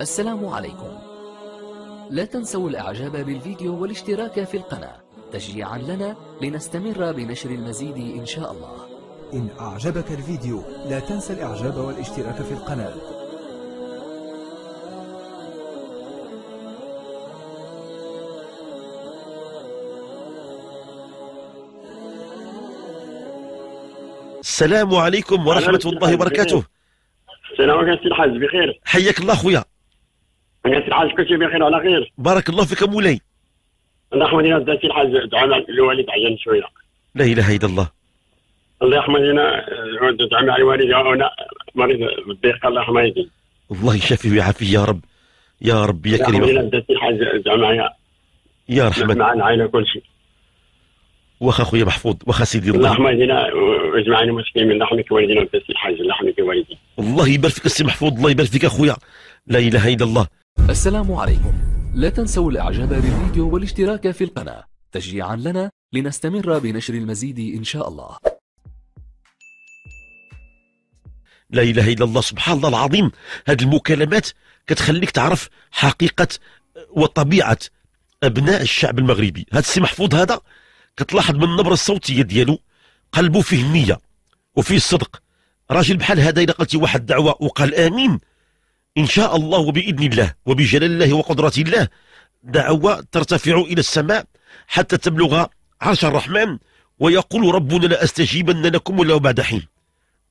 السلام عليكم لا تنسوا الاعجاب بالفيديو والاشتراك في القناة تشجيعا لنا لنستمر بنشر المزيد ان شاء الله إن أعجبك الفيديو لا تنسى الإعجاب والاشتراك في القناة السلام عليكم ورحمة الله وبركاته السلام عليكم سيد الحاج بخير حياك الله خويا يا الحاج كل شيء بخير وعلى خير بارك الله فيك مولاي الله يحمدنا بزاف سي الحاج دعاء الوالد عيان شويه لا اله الا الله الله يحمدنا دعانا مع الوالد هنا مريض بالضيق الله يحميك الله يشافيه ويعافيه يا رب يا رب يا كريم يحمدنا بزاف سي الحاج معايا يا رحمك معنا العائلة كل شيء واخا خويا محفوظ واخا سيدي الله يحمينا واجمعنا المسلمين الله يحميك والدينا بزاف الحاج الله يحميك والدينا الله يبارك فيك السي محفوظ الله يبارك فيك اخويا لا اله الا الله السلام عليكم لا تنسوا الاعجاب بالفيديو والاشتراك في القناة تشجيعا لنا لنستمر بنشر المزيد إن شاء الله لا إله إلا الله سبحان الله العظيم هذه المكالمات كتخليك تعرف حقيقة وطبيعة أبناء الشعب المغربي هذا السي محفوظ هذا كتلاحظ من النبرة الصوتية ديالو قلبه فيه النية وفيه الصدق راجل بحال هذا إلا قلتي واحد دعوة وقال آمين إن شاء الله وبإذن الله وبجلال الله وقدرة الله دعوة ترتفع إلى السماء حتى تبلغ عرش الرحمن ويقول ربنا لأستجيبن لكم ولا بعد حين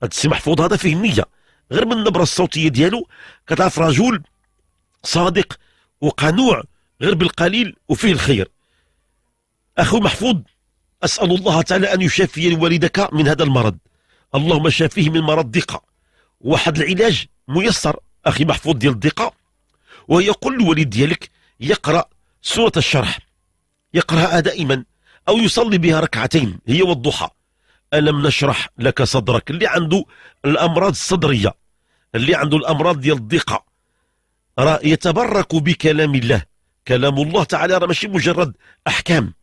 هذا السي محفوظ هذا فيه نية غير من النبرة الصوتية ديالو كتعرف رجل صادق وقنوع غير بالقليل وفيه الخير أخو محفوظ أسأل الله تعالى أن يشافي والدك من هذا المرض اللهم شافيه من مرض دقة واحد العلاج ميسر اخي محفوظ ديال وهي ويقول الوالد ديالك يقرا سوره الشرح يقراها دائما او يصلي بها ركعتين هي والضحى الم نشرح لك صدرك اللي عنده الامراض الصدريه اللي عنده الامراض ديال الضيقه راه يتبرك بكلام الله كلام الله تعالى راه ماشي مجرد احكام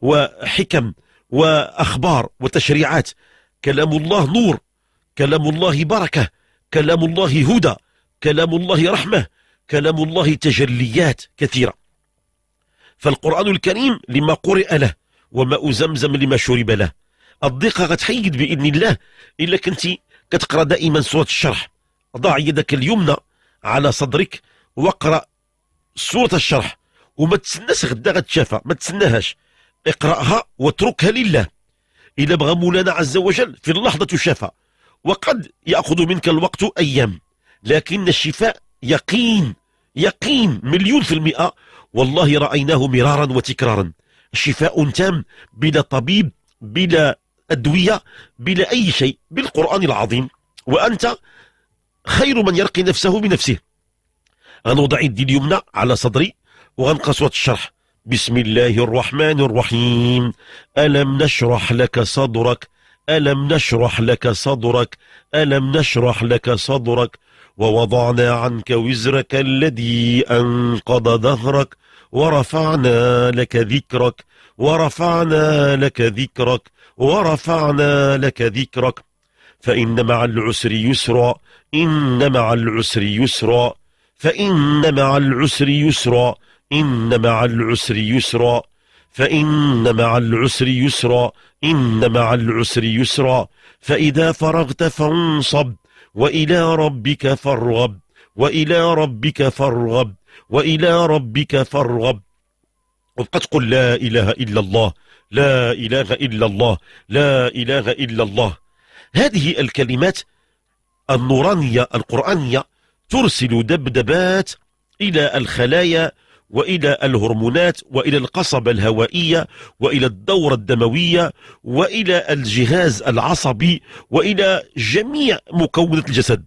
وحكم واخبار وتشريعات كلام الله نور كلام الله بركه كلام الله هدى كلام الله رحمة كلام الله تجليات كثيرة فالقرآن الكريم لما قرئ له وماء زمزم لما شرب له الضيقة غتحيد بإذن الله إلا كنت كتقرأ دائما سورة الشرح ضع يدك اليمنى على صدرك واقرأ سورة الشرح وما تسناش غدا غتشافى ما تسناهاش اقرأها واتركها لله إلا بغى مولانا عز وجل في اللحظة تشافى وقد يأخذ منك الوقت أيام لكن الشفاء يقين يقين مليون في المئة والله رأيناه مرارا وتكرارا شفاء تام بلا طبيب بلا أدوية بلا أي شيء بالقرآن العظيم وأنت خير من يرقي نفسه بنفسه غنوضع يدي اليمنى على صدري وغنقص الشرح بسم الله الرحمن الرحيم ألم نشرح لك صدرك ألم نشرح لك صدرك ألم نشرح لك صدرك ووضعنا عنك وزرك الذي أنقض ظهرك ورفعنا لك ذكرك ورفعنا لك ذكرك ورفعنا لك ذكرك فإن مع العسر يسرا إن مع العسر يسرا فإن مع العسر يسرا إن مع العسر يسرا فإن مع العسر يسرا إن مع العسر يسرا فإذا فرغت فانصب وإلى ربك فارغب وإلى ربك فارغب وإلى ربك فارغب وقد قل لا إله إلا الله لا إله إلا الله لا إله إلا الله هذه الكلمات النورانية القرآنية ترسل دبدبات إلى الخلايا وإلى الهرمونات وإلى القصبة الهوائية وإلى الدورة الدموية وإلى الجهاز العصبي وإلى جميع مكونات الجسد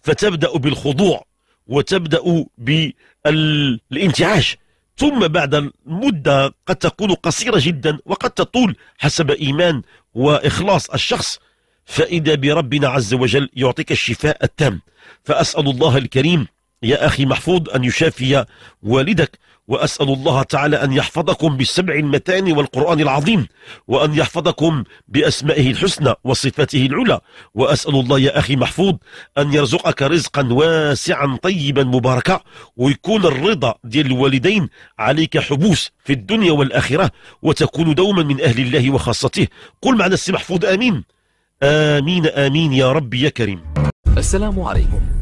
فتبدأ بالخضوع وتبدأ بالانتعاش ثم بعد مدة قد تكون قصيرة جدا وقد تطول حسب إيمان وإخلاص الشخص فإذا بربنا عز وجل يعطيك الشفاء التام فأسأل الله الكريم يا أخي محفوظ أن يشافي والدك وأسأل الله تعالى أن يحفظكم بالسبع المتان والقرآن العظيم وأن يحفظكم بأسمائه الحسنى وصفاته العلى وأسأل الله يا أخي محفوظ أن يرزقك رزقا واسعا طيبا مباركا ويكون الرضا ديال الوالدين عليك حبوس في الدنيا والآخرة وتكون دوما من أهل الله وخاصته قل معنا السي محفوظ آمين آمين آمين يا ربي يا كريم السلام عليكم